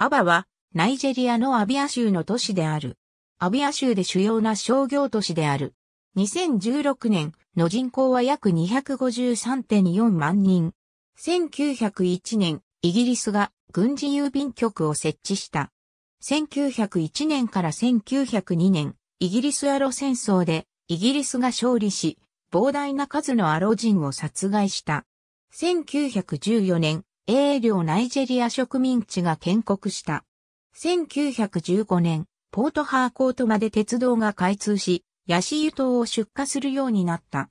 アバは、ナイジェリアのアビア州の都市である。アビア州で主要な商業都市である。2016年の人口は約253.4万人。1901年、イギリスが軍事郵便局を設置した。1901年から1902年、イギリスアロ戦争で、イギリスが勝利し、膨大な数のアロ人を殺害した。1914年、英領ナイジェリア植民地が建国した。1915年、ポートハーコートまで鉄道が開通し、ヤシユ島を出荷するようになった。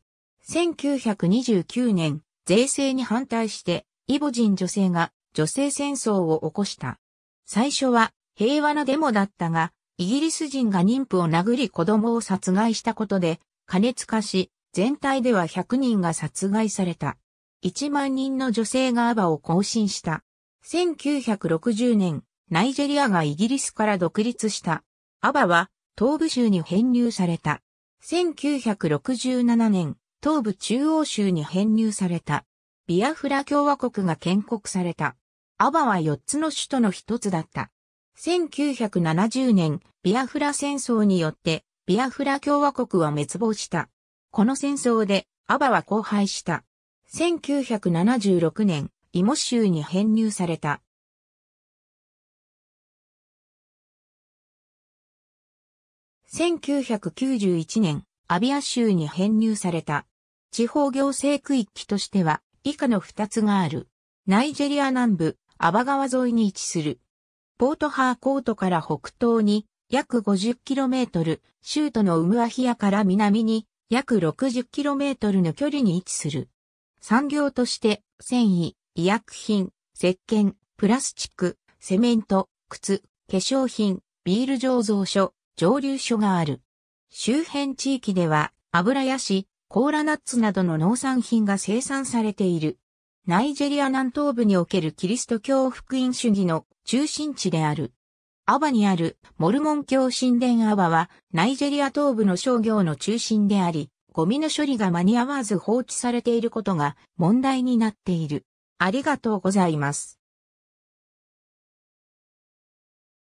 1929年、税制に反対して、イボ人女性が女性戦争を起こした。最初は平和なデモだったが、イギリス人が妊婦を殴り子供を殺害したことで、加熱化し、全体では100人が殺害された。1万人の女性がアバを更新した。1960年、ナイジェリアがイギリスから独立した。アバは東部州に編入された。1967年、東部中央州に編入された。ビアフラ共和国が建国された。アバは4つの首都の1つだった。1970年、ビアフラ戦争によって、ビアフラ共和国は滅亡した。この戦争で、アバは荒廃した。1976年、イモ州に編入された。1991年、アビア州に編入された。地方行政区域としては、以下の2つがある。ナイジェリア南部、アバ川沿いに位置する。ポートハーコートから北東に約 50km、州都のウムアヒアから南に約 60km の距離に位置する。産業として繊維、医薬品、石鹸、プラスチック、セメント、靴、化粧品、ビール醸造所、蒸留所がある。周辺地域では油やし、コーラナッツなどの農産品が生産されている。ナイジェリア南東部におけるキリスト教福音主義の中心地である。アバにあるモルモン教神殿アバはナイジェリア東部の商業の中心であり、ゴミの処理が間に合わず放置されていることが問題になっている。ありがとうございます。